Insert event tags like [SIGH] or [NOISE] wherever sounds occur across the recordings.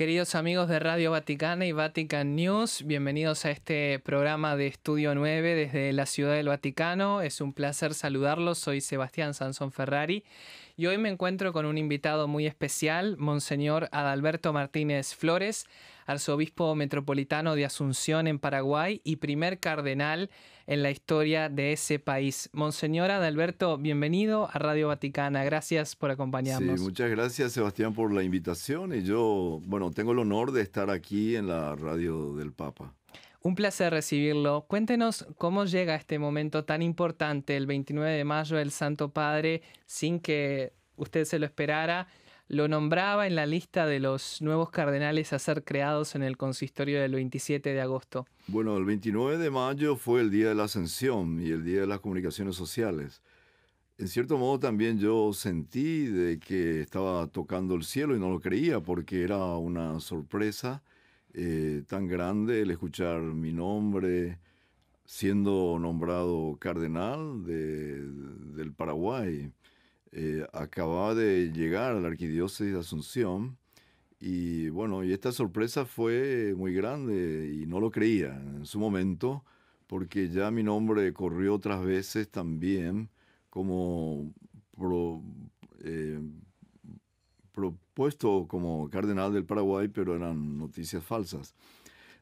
Queridos amigos de Radio Vaticana y Vatican News, bienvenidos a este programa de Estudio 9 desde la Ciudad del Vaticano. Es un placer saludarlos, soy Sebastián Sansón Ferrari y hoy me encuentro con un invitado muy especial, Monseñor Adalberto Martínez Flores, arzobispo metropolitano de Asunción en Paraguay y primer cardenal en la historia de ese país. Monseñor Adalberto, bienvenido a Radio Vaticana. Gracias por acompañarnos. muchas gracias Sebastián por la invitación y yo, bueno, tengo el honor de estar aquí en la radio del Papa. Un placer recibirlo. Cuéntenos cómo llega este momento tan importante, el 29 de mayo, el Santo Padre, sin que usted se lo esperara, lo nombraba en la lista de los nuevos cardenales a ser creados en el consistorio del 27 de agosto. Bueno, el 29 de mayo fue el Día de la Ascensión y el Día de las Comunicaciones Sociales. En cierto modo también yo sentí de que estaba tocando el cielo y no lo creía porque era una sorpresa eh, tan grande el escuchar mi nombre siendo nombrado cardenal del Paraguay. Eh, acababa de llegar a la arquidiócesis de Asunción y bueno, y esta sorpresa fue muy grande y no lo creía en su momento porque ya mi nombre corrió otras veces también como eh, propuesto como cardenal del Paraguay, pero eran noticias falsas.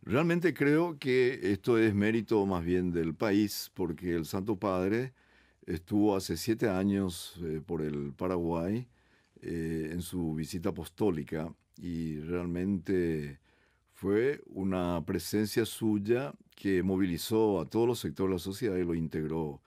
Realmente creo que esto es mérito más bien del país, porque el Santo Padre Estuvo hace siete años eh, por el Paraguay eh, en su visita apostólica y realmente fue una presencia suya que movilizó a todos los sectores de la sociedad y lo integró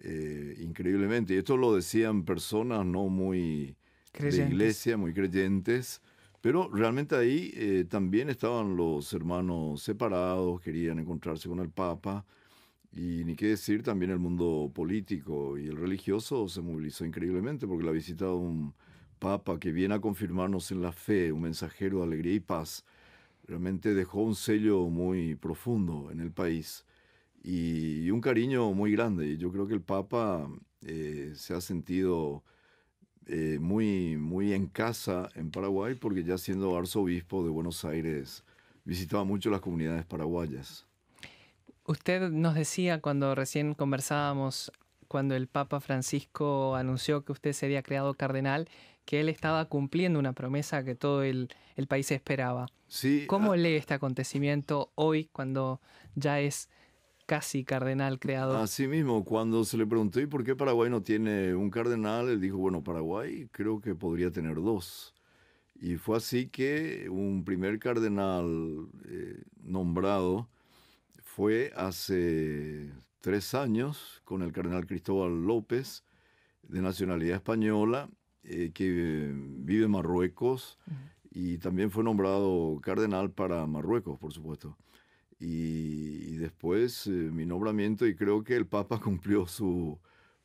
eh, increíblemente. Y esto lo decían personas no muy de iglesia, muy creyentes, pero realmente ahí también estaban los hermanos separados, querían encontrarse con el Papa. Y ni qué decir, también el mundo político y el religioso se movilizó increíblemente porque la visita de un papa que viene a confirmarnos en la fe, un mensajero de alegría y paz, realmente dejó un sello muy profundo en el país y, un cariño muy grande. Y yo creo que el papa eh, se ha sentido eh, muy, muy en casa en Paraguay porque ya siendo arzobispo de Buenos Aires visitaba mucho las comunidades paraguayas. Usted nos decía cuando recién conversábamos, cuando el Papa Francisco anunció que usted sería creado cardenal, que él estaba cumpliendo una promesa que todo el, país esperaba. Sí, ¿Cómo ah, lee este acontecimiento hoy cuando ya es casi cardenal creado? Así mismo, cuando se le preguntó ¿y por qué Paraguay no tiene un cardenal? Él dijo, bueno, Paraguay creo que podría tener dos. Y fue así que un primer cardenal eh, nombrado fue hace tres años con el cardenal Cristóbal López, de nacionalidad española, eh, que vive en Marruecos y también fue nombrado cardenal para Marruecos, por supuesto. Y, después eh, mi nombramiento y creo que el Papa [LAUGHS] cumplió su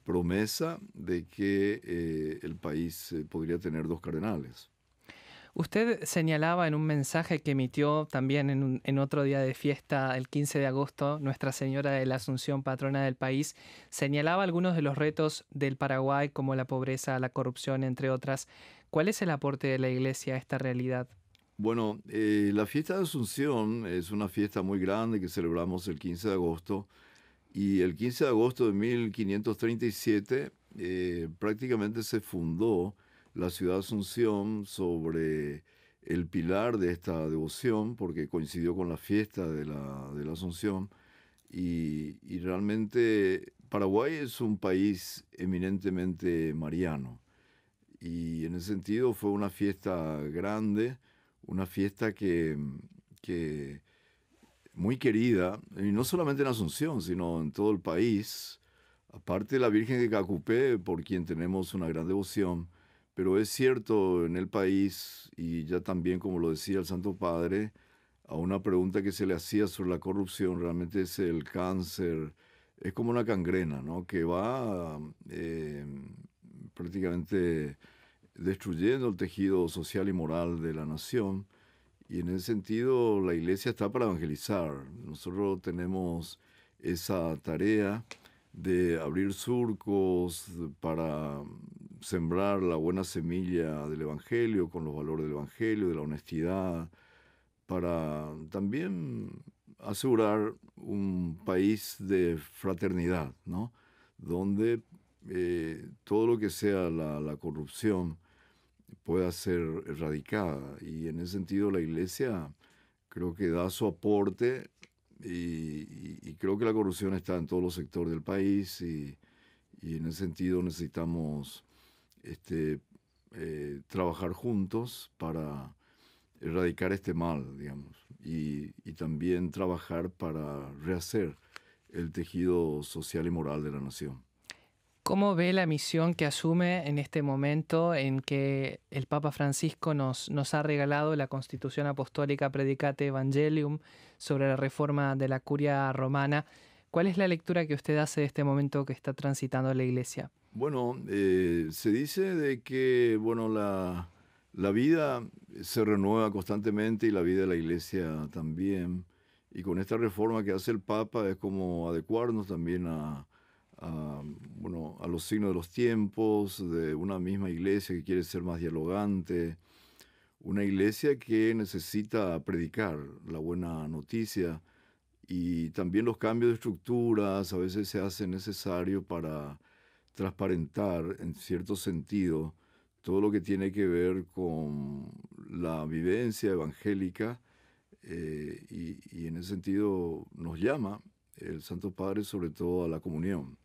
promesa de que eh, el país podría tener dos cardenales. Usted señalaba en un mensaje que emitió también en, otro día de fiesta, el 15 de agosto, Nuestra Señora de la Asunción, patrona del país, señalaba algunos de los retos del Paraguay, como la pobreza, la corrupción, entre otras. ¿Cuál es el aporte de la Iglesia a esta realidad? Bueno, eh, la fiesta de Asunción es una fiesta muy grande que celebramos el 15 de agosto. Y el 15 de agosto de 1537 eh, prácticamente se fundó la ciudad Asunción sobre el pilar de esta devoción, porque coincidió con la fiesta de la, Asunción. Y, realmente Paraguay es un país eminentemente mariano. Y en ese sentido fue una fiesta grande, una fiesta que, que muy querida, y no solamente en Asunción, sino en todo el país. Aparte de la Virgen de Cacupé, por quien tenemos una gran devoción, pero es cierto en el país, y ya también como lo decía el Santo Padre, a una pregunta que se le hacía sobre la corrupción, realmente es el cáncer, es como una cangrena, ¿no? Que va mm, eh, prácticamente destruyendo el tejido social y moral de la nación. Y en ese sentido, la iglesia está para evangelizar. Nosotros tenemos esa tarea de abrir surcos para mm, sembrar la buena semilla del Evangelio, con los valores del Evangelio, de la honestidad, para también asegurar un país de fraternidad, ¿no? donde eh, todo lo que sea la, corrupción pueda ser erradicada. Y en ese sentido la Iglesia creo que da su aporte y, creo que la corrupción está en todos los sectores del país y en ese sentido necesitamos este, eh, trabajar juntos para erradicar este mal, digamos, y, también trabajar para rehacer el tejido social y moral de la nación. ¿Cómo ve la misión que asume en este momento en que el Papa Francisco nos, nos ha regalado la Constitución Apostólica Predicate Evangelium sobre la reforma de la curia romana? ¿Cuál es la lectura que usted hace de este momento que está transitando la Iglesia? Bueno, eh, se dice de que bueno, la, vida se renueva constantemente y la vida de la iglesia también. Y con esta reforma que hace el Papa es como adecuarnos también a, bueno, a los signos de los tiempos, de una misma iglesia que quiere ser más dialogante, una iglesia que necesita predicar la buena noticia y también los cambios de estructuras a veces se hacen necesarios para transparentar en cierto sentido todo lo que tiene que ver con la vivencia evangélica eh, y, en ese sentido nos llama el Santo Padre sobre todo a la comunión.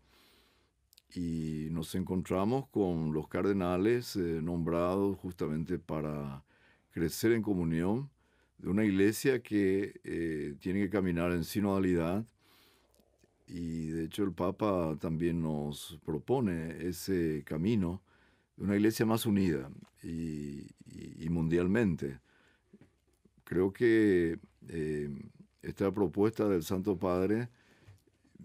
Y nos encontramos con los cardenales eh, nombrados justamente para crecer en comunión de una iglesia que eh, tiene que caminar en sinodalidad, y de hecho el Papa también nos propone ese camino de una iglesia más unida y, mundialmente. Creo que eh, esta propuesta del Santo Padre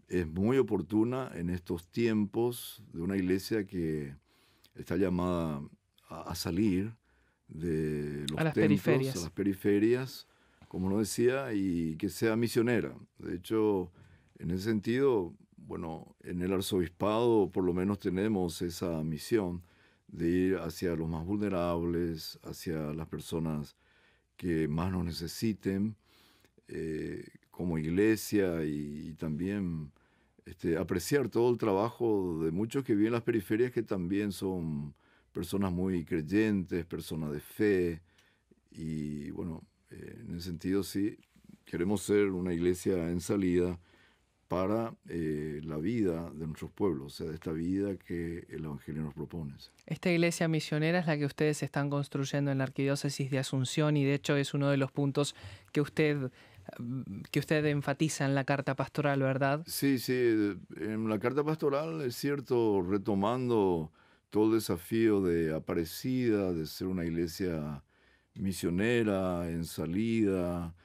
es muy oportuna en estos tiempos de una iglesia que está llamada a, salir de los a las periferias, como lo decía, y que sea misionera. De hecho, en ese sentido, bueno, en el arzobispado por lo menos tenemos esa misión de ir hacia los más vulnerables, hacia las personas que más nos necesiten, eh, como iglesia y, también este, apreciar todo el trabajo de muchos que viven en las periferias que también son personas muy creyentes, personas de fe y bueno, eh, en ese sentido sí, queremos ser una iglesia en salida para eh, la vida de nuestros pueblos, o sea, de esta vida que el Evangelio nos propone. Esta iglesia misionera es la que ustedes están construyendo en la Arquidiócesis de Asunción y de hecho es uno de los puntos que usted que usted enfatiza en la carta pastoral, ¿verdad? Sí, sí, en la carta pastoral es cierto, retomando todo el desafío de Aparecida, de ser una iglesia misionera, en salida,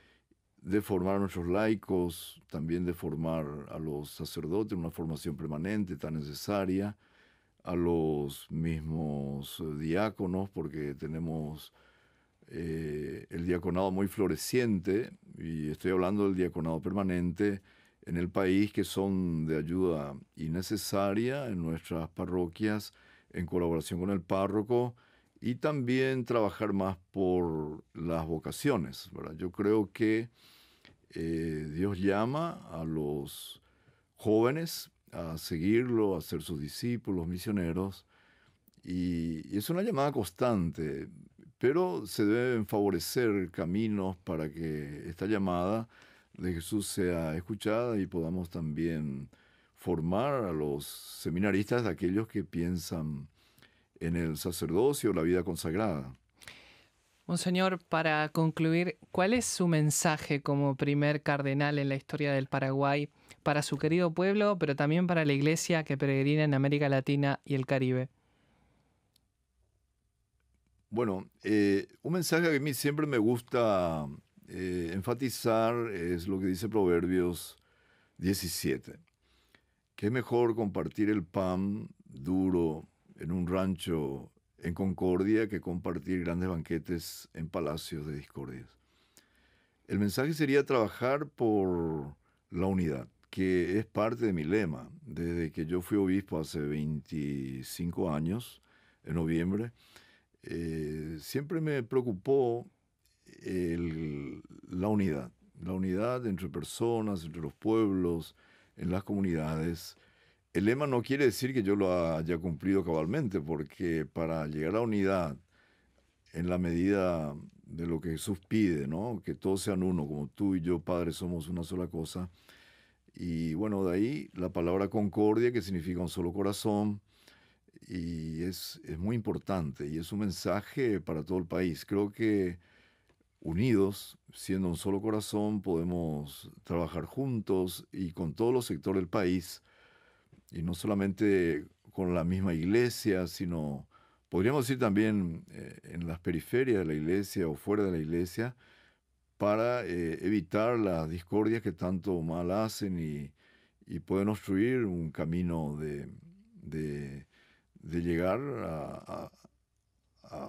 de formar a nuestros laicos, también de formar a los sacerdotes, una formación permanente tan necesaria, a los mismos eh, diáconos, porque tenemos eh, el diaconado muy floreciente, y estoy hablando del diaconado permanente en el país, que son de ayuda innecesaria en nuestras parroquias, en colaboración con el párroco, y también trabajar más por las vocaciones. ¿verdad? Yo creo que eh, Dios llama a los jóvenes a seguirlo, a ser sus discípulos, misioneros, y, es una llamada constante, pero se deben favorecer caminos para que esta llamada de Jesús sea escuchada y podamos también formar a los seminaristas, aquellos que piensan en el sacerdocio, la vida consagrada. Monseñor, para concluir, ¿cuál es su mensaje como primer cardenal en la historia del Paraguay para su querido pueblo, pero también para la iglesia que peregrina en América Latina y el Caribe? Bueno, eh, un mensaje que a mí siempre me gusta eh, enfatizar es lo que dice Proverbios 17, que es mejor compartir el pan duro en un rancho en concordia que compartir grandes banquetes en palacios de discordias. El mensaje sería trabajar por la unidad, que es parte de mi lema. Desde que yo fui obispo hace 25 años, en noviembre, eh, siempre me preocupó la unidad, la unidad entre personas, entre los pueblos, en las comunidades. El lema no quiere decir que yo lo haya cumplido cabalmente, porque para llegar a unidad, en la medida de lo que Jesús pide, ¿no? que todos sean uno, como tú y yo, Padre, somos una sola cosa. Y bueno, de ahí la palabra concordia, que significa un solo corazón, y es, es muy importante, y es un mensaje para todo el país. Creo que unidos, siendo un solo corazón, podemos trabajar juntos y con todos los sectores del país y no solamente con la misma iglesia, sino podríamos decir también eh, en las periferias de la iglesia o fuera de la iglesia para eh, evitar las discordias que tanto mal hacen y, pueden obstruir un camino de, llegar a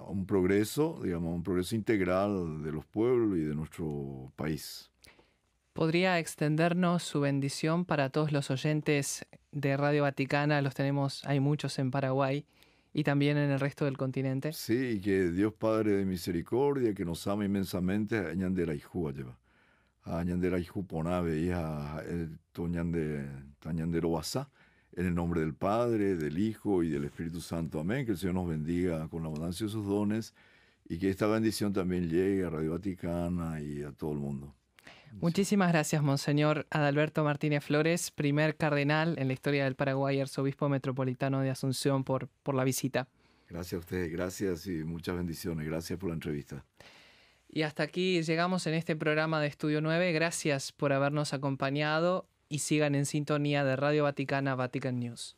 un progreso, digamos, un progreso integral de los pueblos y de nuestro país podría extendernos su bendición para todos los oyentes de Radio Vaticana, los tenemos, hay muchos en Paraguay y también en el resto del continente. Sí, que Dios Padre de misericordia, que nos ama inmensamente, añande la Ijúa lleva. la y y hija, eh, de En el nombre del Padre, del Hijo y del Espíritu Santo. Amén. Que el Señor nos bendiga con la abundancia de sus dones y que esta bendición también llegue a Radio Vaticana y a todo el mundo. Muchísimas gracias, Monseñor Adalberto Martínez Flores, primer cardenal en la historia del Paraguay, arzobispo metropolitano de Asunción, por, por la visita. Gracias a ustedes, gracias y muchas bendiciones. Gracias por la entrevista. Y hasta aquí llegamos en este programa de Estudio 9. Gracias por habernos acompañado y sigan en sintonía de Radio Vaticana Vatican News.